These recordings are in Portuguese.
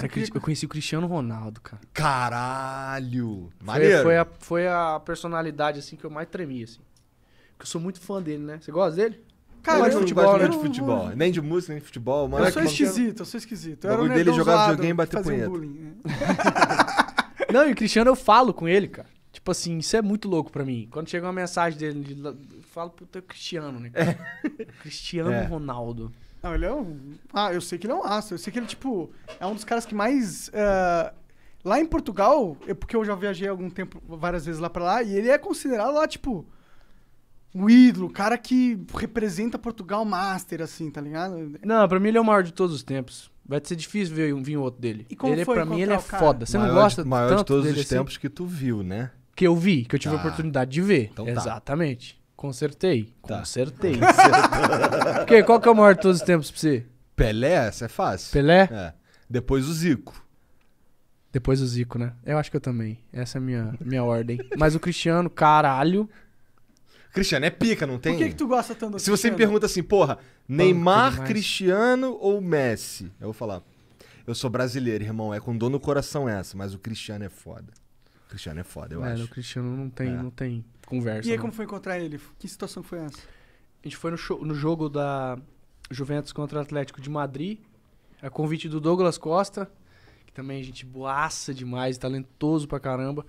Cara, eu, eu conheci o Cristiano Ronaldo, cara. Caralho! Foi, foi, a, foi a personalidade, assim, que eu mais tremi, assim. Porque eu sou muito fã dele, né? Você gosta dele? Cara, eu gosto de futebol, gosto né? de futebol. Nem de música, nem de futebol. Mano, eu sou esquisito, eu sou esquisito. O dele jogava videogame e bater punheta. Um né? Não, e o Cristiano eu falo com ele, cara. Tipo assim, isso é muito louco pra mim. Quando chega uma mensagem dele, eu falo pro teu Cristiano, né? É. Cristiano é. Ronaldo. Não, ele é um. Ah, eu sei que ele é um astro. Eu sei que ele, tipo, é um dos caras que mais. Uh... Lá em Portugal, eu, é porque eu já viajei algum tempo, várias vezes lá pra lá, e ele é considerado lá, tipo, o ídolo, cara que representa Portugal master, assim, tá ligado? Não, pra mim ele é o maior de todos os tempos. Vai ser difícil ver um vinho outro dele. E como ele, é, foi pra mim, ele é foda. Você maior não gosta de, maior tanto de todos os assim? tempos que tu viu, né? Que eu vi, que eu tive ah, a tá. oportunidade de ver. Então tá. Exatamente. Tá. Consertei. Tá. Consertei. Porque qual que é o maior de todos os tempos pra você? Pelé, essa é fácil. Pelé? É. Depois o Zico. Depois o Zico, né? Eu acho que eu também. Essa é a minha, minha ordem. Mas o Cristiano, caralho. Cristiano é pica, não tem? Por que, que tu gosta tanto do Se você me pergunta assim, porra, Neymar, Cristiano ou Messi? Eu vou falar. Eu sou brasileiro, irmão. É com dor no coração essa, mas o Cristiano é foda. O Cristiano é foda, eu Velho, acho. o Cristiano não tem, É. não tem conversa. E aí, né? como foi encontrar ele? Que situação foi essa? A gente foi no, show, no jogo da Juventus contra o Atlético de Madrid, a convite do Douglas Costa, que também a é gente boaça demais, talentoso pra caramba.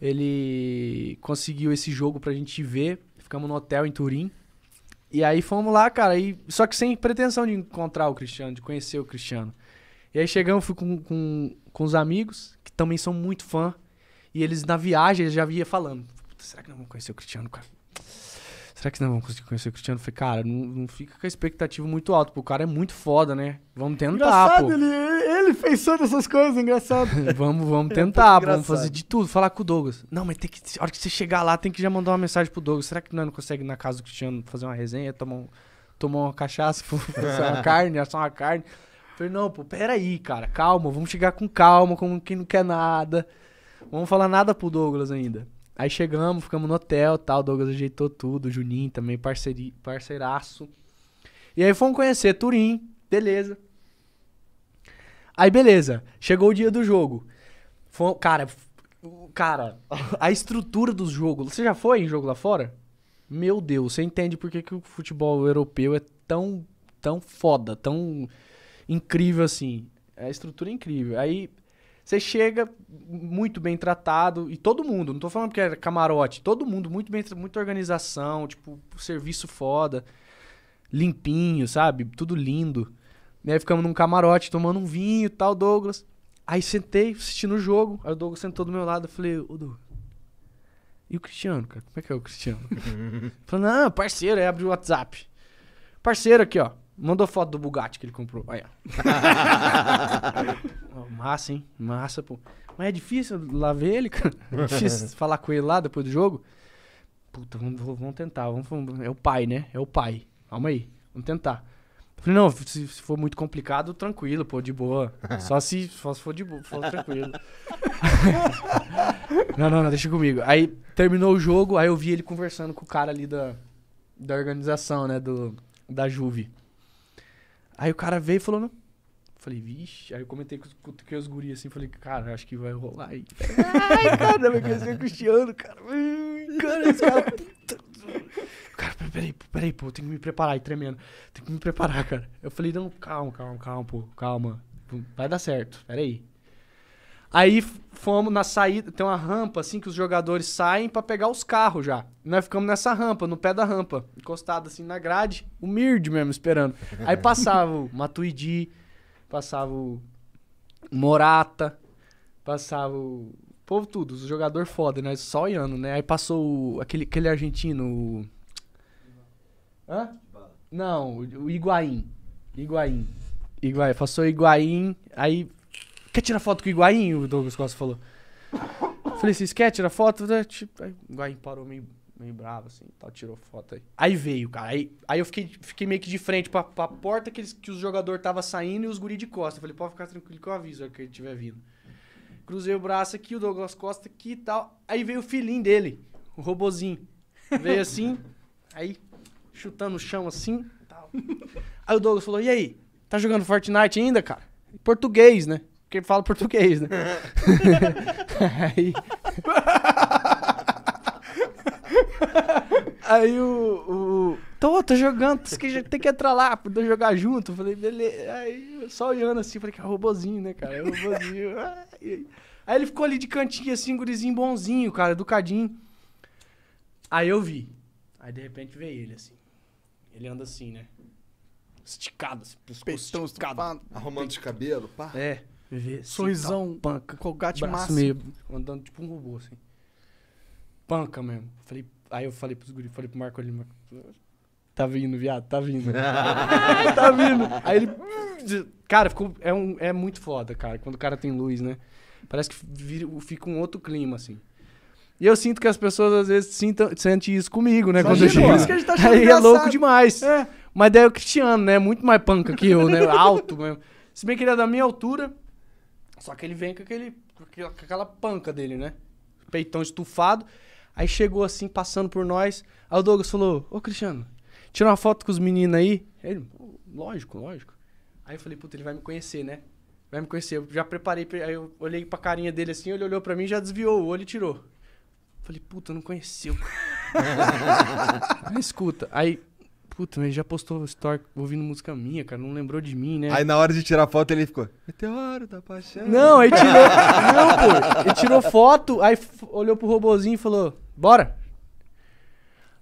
Ele conseguiu esse jogo pra gente ver. Ficamos no hotel em Turim. E aí fomos lá, cara. E... Só que sem pretensão de encontrar o Cristiano, de conhecer o Cristiano. E aí chegamos, fui com, com, com os amigos, que também são muito fã. E eles na viagem já vinha falando será que não vão conhecer o Cristiano, cara? Será que não vão conseguir conhecer o Cristiano? falei, cara, não, não, fica com a expectativa muito alta, porque o cara é muito foda, né? Vamos tentar, engraçado, pô. Ele, ele fez todas essas coisas, engraçado. vamos, vamos é tentar, é vamos fazer de tudo, falar com o Douglas. Não, mas tem que, a hora que você chegar lá, tem que já mandar uma mensagem pro Douglas. Será que não, não consegue na casa do Cristiano fazer uma resenha, tomar, um, tomar uma cachaça, fazer uma carne, assar uma carne? falei, não, pô, peraí, cara, calma, vamos chegar com calma, como quem não quer nada. Vamos falar nada pro Douglas ainda. Aí chegamos, ficamos no hotel tal. Douglas ajeitou tudo, Juninho também, parceiri, parceiraço. E aí fomos conhecer Turim, beleza. Aí beleza, chegou o dia do jogo. cara, cara, a estrutura dos jogos. Você já foi em jogo lá fora? Meu Deus, você entende por que, que o futebol europeu é tão, tão foda, tão incrível assim. É a estrutura incrível. Aí você chega muito bem tratado e todo mundo, não tô falando porque era camarote, todo mundo muito bem, muita organização, tipo, serviço foda, limpinho, sabe? Tudo lindo. E aí ficamos num camarote tomando um vinho e tal, Douglas. Aí sentei assistindo o jogo, aí o Douglas sentou do meu lado, eu falei, ô Douglas, e o Cristiano, cara? Como é que é o Cristiano? Falei, não, parceiro, aí abriu o WhatsApp. Parceiro aqui, ó. Mandou foto do Bugatti que ele comprou. Aí, ó. Massa, hein? Massa, pô. Mas é difícil lá ver ele, cara. É difícil falar com ele lá depois do jogo. Puta, vamos, vamos tentar. Vamos, é o pai, né? É o pai. Calma aí. Vamos tentar. falei, não, se, se, for muito complicado, tranquilo, pô, de boa. Só se, só se for de boa, for tranquilo. não, não, não, deixa comigo. Aí terminou o jogo, aí eu vi ele conversando com o cara ali da, da organização, né, do, da Juve. Aí o cara veio e falou, não, Falei, vixe. Aí eu comentei com, com, com os guris assim, falei, cara, acho que vai rolar aí. Ai, cara, vai conhecer o Cristiano, cara. Cara, esse cara. É cara, peraí, peraí, pô, tem tenho que me preparar aí, tremendo. Tenho que me preparar, cara. Eu falei, não, calma, calma, calma, pô, calma. Vai dar certo, peraí. Aí fomos na saída, tem uma rampa assim que os jogadores saem para pegar os carros já. Nós ficamos nessa rampa, no pé da rampa, encostado assim na grade, o Mird mesmo, esperando. Aí passava o Matuidi, passava o Morata, passava o povo tudo, os jogador foda, né? Só olhando, né? Aí passou o, aquele, aquele argentino, o... Hã? Não, o Higuaín. Higuaín. Higuaín. Passou o Higuaín, aí... Quer tirar foto com o Higuaín? O Douglas Costa falou. Falei assim, quer tirar foto? Tipo, aí o Higuaín parou meio meio bravo, assim, tal, tirou foto aí. Aí veio, cara. Aí, aí eu fiquei, fiquei meio que de frente pra, pra porta que, eles, que os jogadores tava saindo e os guri de costa. Eu falei, pode ficar tranquilo que eu aviso a que ele tiver vindo. Cruzei o braço aqui, o Douglas Costa aqui e tal. Aí veio o filhinho dele, o robozinho. Veio assim, aí chutando o chão assim tal. Aí o Douglas falou, e aí, tá jogando Fortnite ainda, cara? Português, né? Porque fala português, né? aí... Aí o, o. Tô, tô jogando, tem que entrar lá, pra jogar junto. falei, beleza. Aí só olhando assim, falei, que é robozinho, né, cara? É robozinho. Aí, ele ficou ali de cantinho, assim, gurizinho bonzinho, cara, educadinho. Aí eu vi. Aí de repente veio ele, assim. Ele anda assim, né? Esticado, assim, pescoço esticado. Arrumando de cabelo, pá. É. Vê, Sorrisão, tá, panca. Colgate máximo. meio Andando tipo um robô, assim. Panca mesmo. Falei, Aí eu falei pros guri, falei pro Marco ali, tá vindo, viado, tá vindo. tá vindo. Aí ele. Cara, ficou, é, um, é muito foda, cara, quando o cara tem luz, né? Parece que vira, fica um outro clima, assim. E eu sinto que as pessoas às vezes sintam, sentem isso comigo, né? Só quando eu chego. Isso que a gente tá Aí é engraçado. é louco demais. É. Mas daí é o Cristiano, né? Muito mais panca que eu, né? Alto mesmo. Se bem que ele é da minha altura, só que ele vem com, aquele, com aquela panca dele, né? Peitão estufado. Aí chegou assim, passando por nós. Aí o Douglas falou: Ô Cristiano, tira uma foto com os meninos aí. Ele, lógico, lógico. Aí eu falei: Puta, ele vai me conhecer, né? Vai me conhecer. Eu já preparei. Aí eu olhei pra carinha dele assim, ele olhou pra mim, já desviou o olho e tirou. Falei: Puta, não conheceu. Escuta. Aí Puta, mas ele já postou story ouvindo música minha, cara. Não lembrou de mim, né? Aí na hora de tirar foto ele ficou. Meteoro da tá paixão. Não, aí tirou. não, pô. Ele tirou foto, aí olhou pro robozinho e falou: Bora!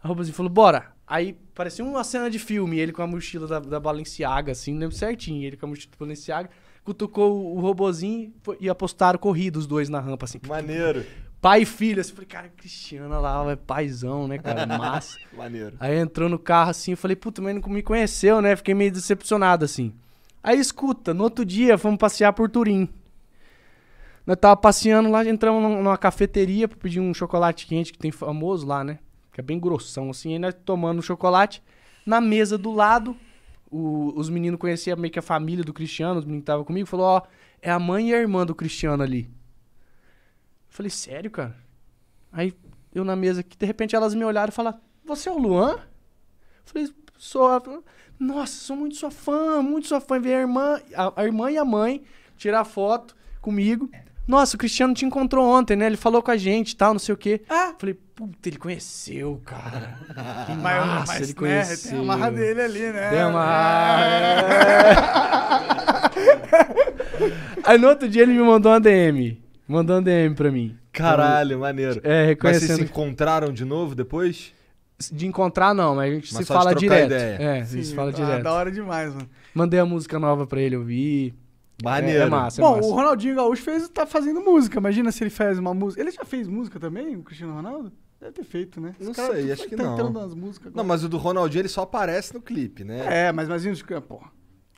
O robozinho falou: Bora! Aí parecia uma cena de filme, ele com a mochila da, da Balenciaga, assim, lembro certinho. Ele com a mochila da Balenciaga, cutucou o, o robozinho e apostaram corrida os dois na rampa, assim. Maneiro. Pai e filha. Assim, eu falei, cara, Cristiana lá, é paizão, né, cara? Massa. Maneiro. Aí entrou no carro assim, eu falei, puta, mas não me conheceu, né? Fiquei meio decepcionado assim. Aí escuta, no outro dia fomos passear por Turim. Nós tava passeando lá, entramos numa cafeteria pra pedir um chocolate quente que tem famoso lá, né? Que é bem grossão assim. Aí nós tomando o chocolate. Na mesa do lado, o, os meninos conheciam meio que a família do Cristiano, os meninos que estavam comigo, falou: Ó, é a mãe e a irmã do Cristiano ali falei, sério, cara? Aí eu na mesa aqui, de repente elas me olharam e falaram, você é o Luan? Eu falei, sou. Nossa, sou muito sua fã, muito sua fã. Ver a irmã, a, a irmã e a mãe tirar foto comigo. Nossa, o Cristiano te encontrou ontem, né? Ele falou com a gente e tal, não sei o quê. Ah. Falei, puta, ele conheceu, cara. Que mas, mas, ele né? conheceu. tem a marra dele ali, né? Tem a marra. É. Aí no outro dia ele me mandou uma DM mandando DM pra mim. Caralho, maneiro. É, reconhecendo. Mas vocês se encontraram de novo depois? De encontrar, não, mas a gente mas se fala direto. Ideia. É, Sim, a gente fala ah, direto. Da hora demais, mano. Mandei a música nova pra ele ouvir. Maneiro. É, é massa, é Bom, é massa. o Ronaldinho Gaúcho fez, tá fazendo música. Imagina se ele faz uma música. Ele já fez música também, o Cristiano Ronaldo? Deve ter feito, né? Não sei, acho que tá não. entrando nas músicas. Agora. Não, mas o do Ronaldinho ele só aparece no clipe, né? É, mas imagina, pô.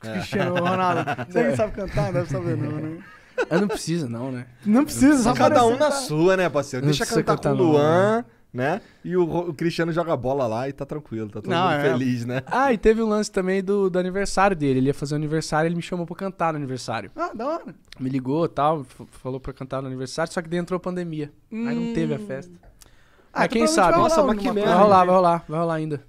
É. Cristiano Ronaldo. Você é. sabe cantar, deve saber, não, né? Ah, não precisa, não, né? Não precisa, só Cada um na sua, né, parceiro? Deixa precisa cantar com o não, Luan, né? né? E o, o Cristiano joga bola lá e tá tranquilo, tá todo Não, mundo é. feliz, né? Ah, e teve o lance também do, do aniversário dele. Ele ia fazer o aniversário, ele me chamou pra cantar no aniversário. Ah, da hora. Me ligou e tal, falou pra cantar no aniversário, só que daí entrou a pandemia. Aí não teve a hum. festa. Ah, quem sabe? vai rolar Nossa, mas que merda. Vai rolar, vai rolar, vai rolar ainda.